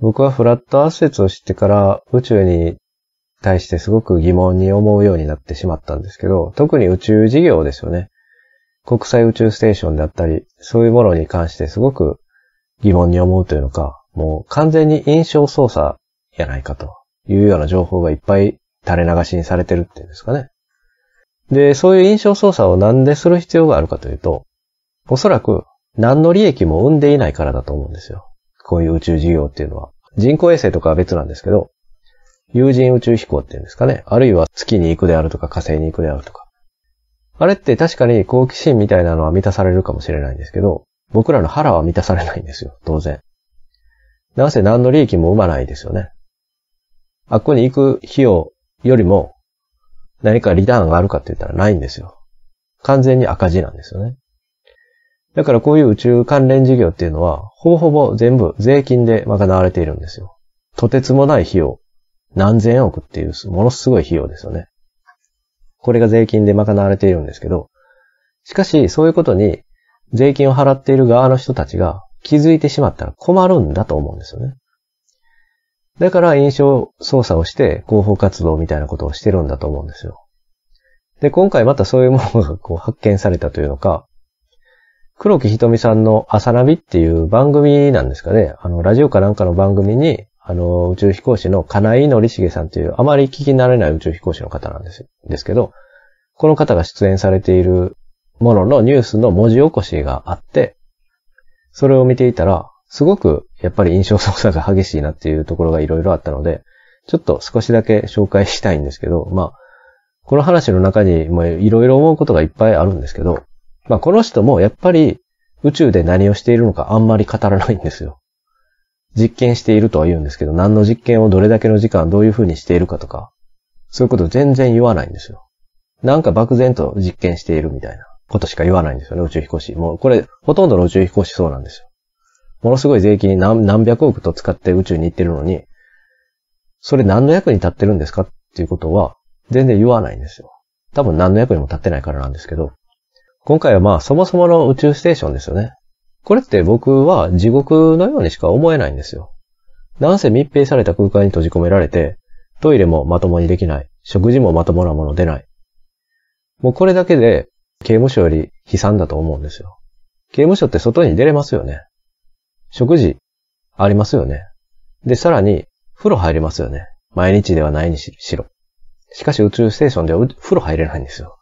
僕はフラットアース説を知ってから宇宙に対してすごく疑問に思うようになってしまったんですけど、特に宇宙事業ですよね。国際宇宙ステーションであったり、そういうものに関してすごく疑問に思うというのか、もう完全に印象操作やないかというような情報がいっぱい垂れ流しにされてるっていうんですかね。で、そういう印象操作をなんでする必要があるかというと、おそらく何の利益も生んでいないからだと思うんですよ。こういう宇宙事業っていうのは。人工衛星とかは別なんですけど、有人宇宙飛行っていうんですかね。あるいは月に行くであるとか火星に行くであるとか。あれって確かに好奇心みたいなのは満たされるかもしれないんですけど、僕らの腹は満たされないんですよ。当然。なぜ何の利益も生まないですよね。あっこに行く費用よりも何かリターンがあるかって言ったらないんですよ。完全に赤字なんですよね。だからこういう宇宙関連事業っていうのは、ほぼほぼ全部税金で賄われているんですよ。とてつもない費用。何千億っていう、ものすごい費用ですよね。これが税金で賄われているんですけど、しかし、そういうことに、税金を払っている側の人たちが気づいてしまったら困るんだと思うんですよね。だから、印象操作をして、広報活動みたいなことをしてるんだと思うんですよ。で、今回またそういうものがこう発見されたというのか、黒木ひとみさんの朝ナビっていう番組なんですかね。あの、ラジオかなんかの番組に、あの、宇宙飛行士の金井し重さんという、あまり聞き慣れない宇宙飛行士の方なんです、ですけど、この方が出演されているもののニュースの文字起こしがあって、それを見ていたら、すごくやっぱり印象操作が激しいなっていうところがいろいろあったので、ちょっと少しだけ紹介したいんですけど、まあ、この話の中にもいろいろ思うことがいっぱいあるんですけど、まあ、この人もやっぱり宇宙で何をしているのかあんまり語らないんですよ。実験しているとは言うんですけど、何の実験をどれだけの時間どういう風にしているかとか、そういうこと全然言わないんですよ。なんか漠然と実験しているみたいなことしか言わないんですよね、宇宙飛行士。もうこれ、ほとんどの宇宙飛行士そうなんですよ。ものすごい税金に何何百億と使って宇宙に行ってるのに、それ何の役に立ってるんですかっていうことは、全然言わないんですよ。多分何の役にも立ってないからなんですけど、今回はまあそもそもの宇宙ステーションですよね。これって僕は地獄のようにしか思えないんですよ。なんせ密閉された空間に閉じ込められて、トイレもまともにできない。食事もまともなもの出ない。もうこれだけで刑務所より悲惨だと思うんですよ。刑務所って外に出れますよね。食事ありますよね。で、さらに風呂入りますよね。毎日ではないにしろ。しかし宇宙ステーションでは風呂入れないんですよ。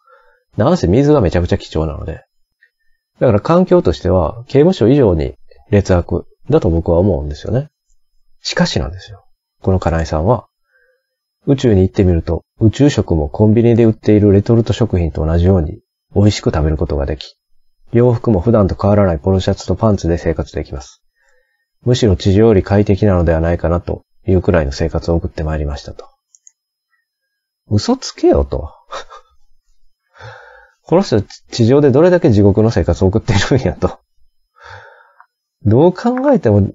なんせ水がめちゃくちゃ貴重なので。だから環境としては、刑務所以上に劣悪だと僕は思うんですよね。しかしなんですよ。この金井さんは、宇宙に行ってみると、宇宙食もコンビニで売っているレトルト食品と同じように美味しく食べることができ、洋服も普段と変わらないポロシャツとパンツで生活できます。むしろ地上より快適なのではないかなというくらいの生活を送ってまいりましたと。嘘つけよと。この人地上でどれだけ地獄の生活を送っているんやと。どう考えても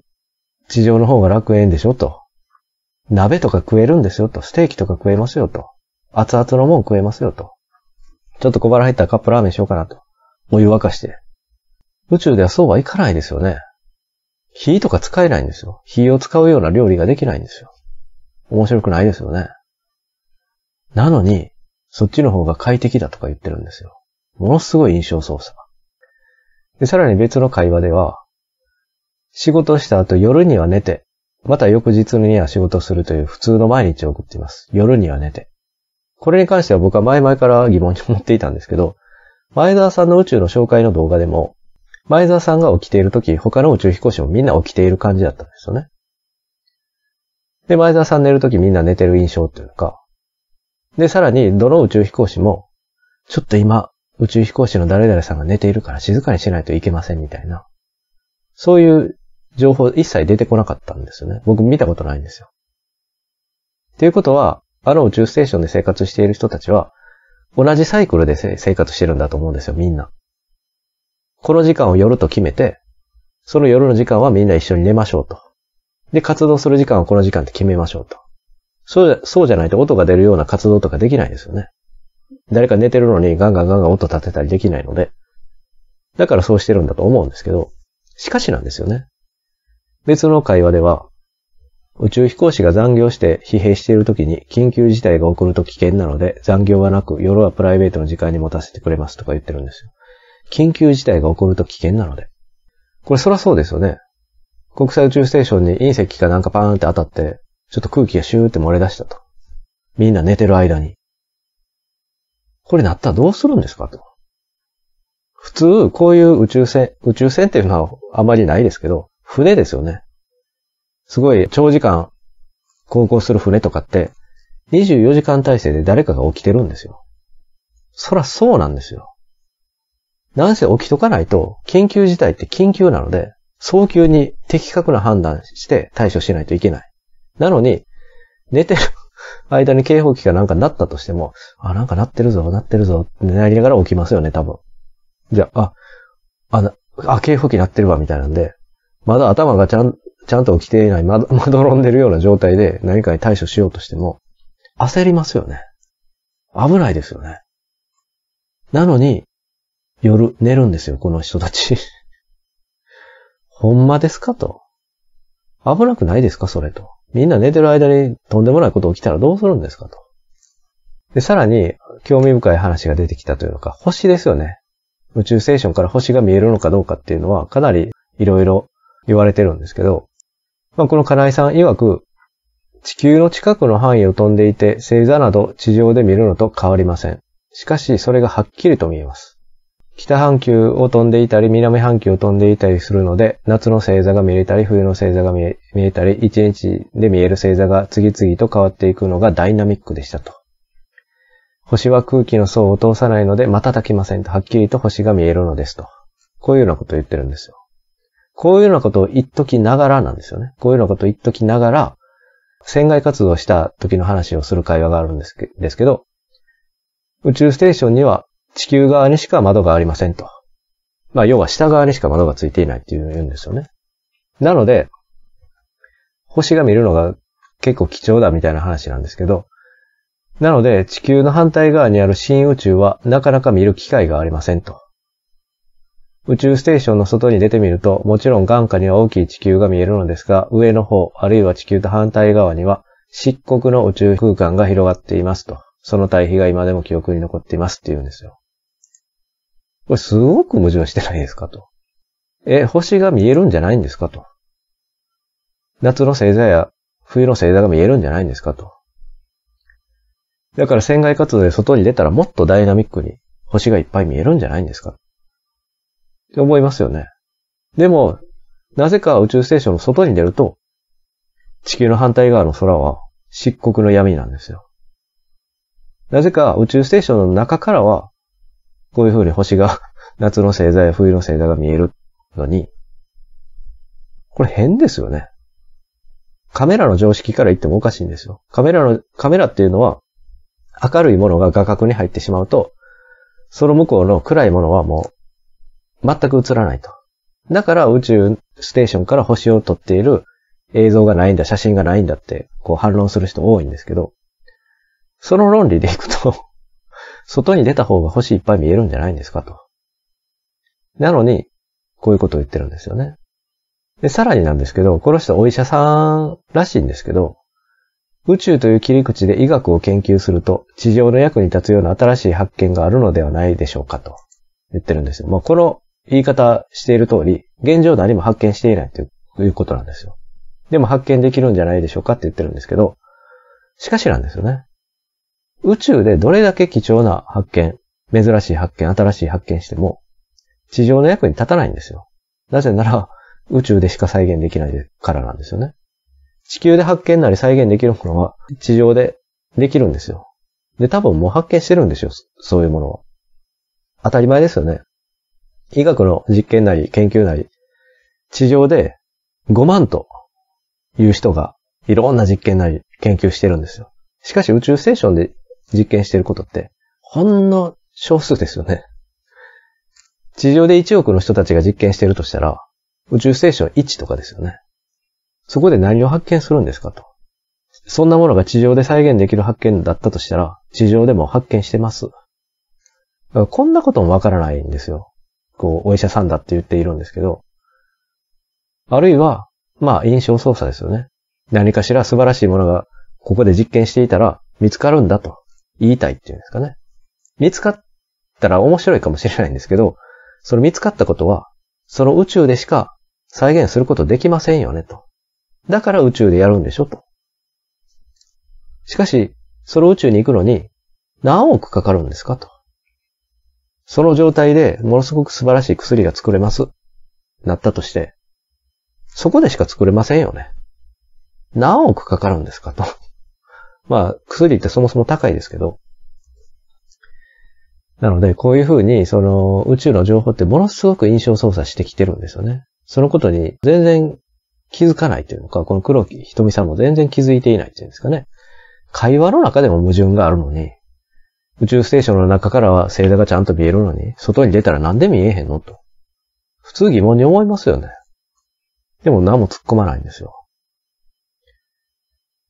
地上の方が楽園でしょと。鍋とか食えるんですよと。ステーキとか食えますよと。熱々のもん食えますよと。ちょっと小腹入ったらカップラーメンしようかなと。お湯沸かして。宇宙ではそうはいかないですよね。火とか使えないんですよ。火を使うような料理ができないんですよ。面白くないですよね。なのに、そっちの方が快適だとか言ってるんですよ。ものすごい印象操作。で、さらに別の会話では、仕事した後夜には寝て、また翌日には仕事するという普通の毎日を送っています。夜には寝て。これに関しては僕は前々から疑問に思っていたんですけど、前澤さんの宇宙の紹介の動画でも、前澤さんが起きている時、他の宇宙飛行士もみんな起きている感じだったんですよね。で、前澤さん寝る時みんな寝てる印象というか、で、さらに、どの宇宙飛行士も、ちょっと今、宇宙飛行士の誰々さんが寝ているから静かにしないといけませんみたいな。そういう情報一切出てこなかったんですよね。僕見たことないんですよ。っていうことは、あの宇宙ステーションで生活している人たちは、同じサイクルで生活してるんだと思うんですよ、みんな。この時間を夜と決めて、その夜の時間はみんな一緒に寝ましょうと。で、活動する時間はこの時間って決めましょうと。そうじゃ、そうじゃないと音が出るような活動とかできないですよね。誰か寝てるのにガンガンガンガン音立てたりできないので、だからそうしてるんだと思うんですけど、しかしなんですよね。別の会話では、宇宙飛行士が残業して疲弊している時に緊急事態が起こると危険なので残業はなく夜はプライベートの時間に持たせてくれますとか言ってるんですよ。緊急事態が起こると危険なので。これそらそうですよね。国際宇宙ステーションに隕石かなんかパーンって当たって、ちょっと空気がシューって漏れ出したと。みんな寝てる間に。これなったらどうするんですかと。普通、こういう宇宙船、宇宙船っていうのはあまりないですけど、船ですよね。すごい長時間航行する船とかって、24時間体制で誰かが起きてるんですよ。そらそうなんですよ。なんせ起きとかないと、緊急事態って緊急なので、早急に的確な判断して対処しないといけない。なのに、寝てる、間に警報器がなんかなったとしても、あ、なんかなってるぞ、なってるぞってなりながら起きますよね、多分。じゃあ、あ、あ、警報器なってるわ、みたいなんで、まだ頭がちゃん、ちゃんと起きていない、ま、まどろんでるような状態で何かに対処しようとしても、焦りますよね。危ないですよね。なのに、夜寝るんですよ、この人たち。ほんまですかと。危なくないですかそれと。みんな寝てる間にとんでもないこと起きたらどうするんですかと。で、さらに、興味深い話が出てきたというのか、星ですよね。宇宙ステーションから星が見えるのかどうかっていうのは、かなりいろいろ言われてるんですけど、まあ、この金井さん曰く、地球の近くの範囲を飛んでいて、星座など地上で見るのと変わりません。しかし、それがはっきりと見えます。北半球を飛んでいたり、南半球を飛んでいたりするので、夏の星座が見れたり、冬の星座が見えたり、一日で見える星座が次々と変わっていくのがダイナミックでしたと。星は空気の層を通さないので、瞬きませんと、はっきりと星が見えるのですと。こういうようなことを言ってるんですよ。こういうようなことを言っときながらなんですよね。こういうようなことを言っときながら、船外活動した時の話をする会話があるんですけど、宇宙ステーションには地球側にしか窓がありませんと。まあ、要は下側にしか窓がついていないっていうんですよね。なので、星が見るのが結構貴重だみたいな話なんですけど、なので、地球の反対側にある新宇宙はなかなか見る機会がありませんと。宇宙ステーションの外に出てみると、もちろん眼下には大きい地球が見えるのですが、上の方、あるいは地球と反対側には、漆黒の宇宙空間が広がっていますと。その対比が今でも記憶に残っていますっていうんですよ。これすごく矛盾してないですかと。え、星が見えるんじゃないんですかと。夏の星座や冬の星座が見えるんじゃないんですかと。だから船外活動で外に出たらもっとダイナミックに星がいっぱい見えるんじゃないんですかって思いますよね。でも、なぜか宇宙ステーションの外に出ると、地球の反対側の空は漆黒の闇なんですよ。なぜか宇宙ステーションの中からはこういう風に星が、夏の星座や冬の星座が見えるのに、これ変ですよね。カメラの常識から言ってもおかしいんですよ。カメラの、カメラっていうのは、明るいものが画角に入ってしまうと、その向こうの暗いものはもう、全く映らないと。だから宇宙ステーションから星を撮っている映像がないんだ、写真がないんだって、こう反論する人多いんですけど、その論理でいくと外に出た方が星いっぱい見えるんじゃないんですかと。なのに、こういうことを言ってるんですよね。で、さらになんですけど、この人お医者さんらしいんですけど、宇宙という切り口で医学を研究すると、地上の役に立つような新しい発見があるのではないでしょうかと言ってるんですよ。まあ、この言い方している通り、現状何も発見していないということなんですよ。でも発見できるんじゃないでしょうかって言ってるんですけど、しかしなんですよね。宇宙でどれだけ貴重な発見、珍しい発見、新しい発見しても、地上の役に立たないんですよ。なぜなら、宇宙でしか再現できないからなんですよね。地球で発見なり再現できるものは、地上でできるんですよ。で、多分もう発見してるんですよ。そういうものは。当たり前ですよね。医学の実験なり研究なり、地上で5万という人がいろんな実験なり研究してるんですよ。しかし宇宙ステーションで実験してることって、ほんの少数ですよね。地上で1億の人たちが実験してるとしたら、宇宙ステーション1とかですよね。そこで何を発見するんですかと。そんなものが地上で再現できる発見だったとしたら、地上でも発見してます。こんなこともわからないんですよ。こう、お医者さんだって言っているんですけど。あるいは、まあ、印象操作ですよね。何かしら素晴らしいものが、ここで実験していたら見つかるんだと。言いたいっていうんですかね。見つかったら面白いかもしれないんですけど、その見つかったことは、その宇宙でしか再現することできませんよね、と。だから宇宙でやるんでしょ、と。しかし、その宇宙に行くのに何億かかるんですかと。その状態でものすごく素晴らしい薬が作れます。なったとして、そこでしか作れませんよね。何億かかるんですかと。まあ、薬ってそもそも高いですけど。なので、こういうふうに、その、宇宙の情報ってものすごく印象操作してきてるんですよね。そのことに全然気づかないというのか、この黒木瞳さんも全然気づいていないっていうんですかね。会話の中でも矛盾があるのに、宇宙ステーションの中からは星座がちゃんと見えるのに、外に出たらなんで見えへんのと。普通疑問に思いますよね。でも何も突っ込まないんですよ。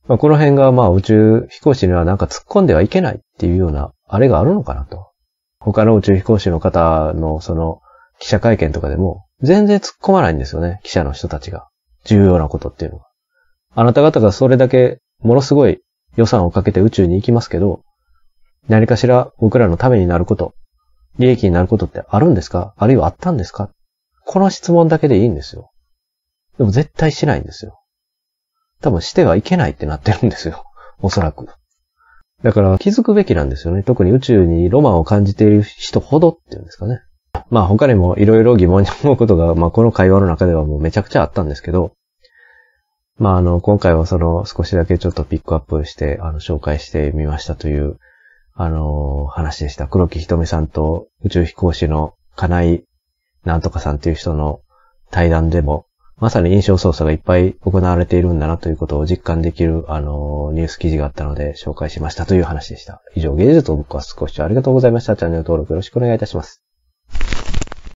まあ、この辺がまあ宇宙飛行士にはなんか突っ込んではいけないっていうようなあれがあるのかなと。他の宇宙飛行士の方のその記者会見とかでも全然突っ込まないんですよね。記者の人たちが。重要なことっていうのは。あなた方がそれだけものすごい予算をかけて宇宙に行きますけど、何かしら僕らのためになること、利益になることってあるんですかあるいはあったんですかこの質問だけでいいんですよ。でも絶対しないんですよ。多分してはいけないってなってるんですよ。おそらく。だから気づくべきなんですよね。特に宇宙にロマンを感じている人ほどっていうんですかね。まあ他にもいろいろ疑問に思うことが、まあこの会話の中ではもうめちゃくちゃあったんですけど、まああの、今回はその少しだけちょっとピックアップして、あの、紹介してみましたという、あの、話でした。黒木ひとみさんと宇宙飛行士の金井なんとかさんっていう人の対談でも、まさに印象操作がいっぱい行われているんだなということを実感できる、あの、ニュース記事があったので紹介しましたという話でした。以上、芸術をぶっ壊すご視聴ありがとうございました。チャンネル登録よろしくお願いいたします。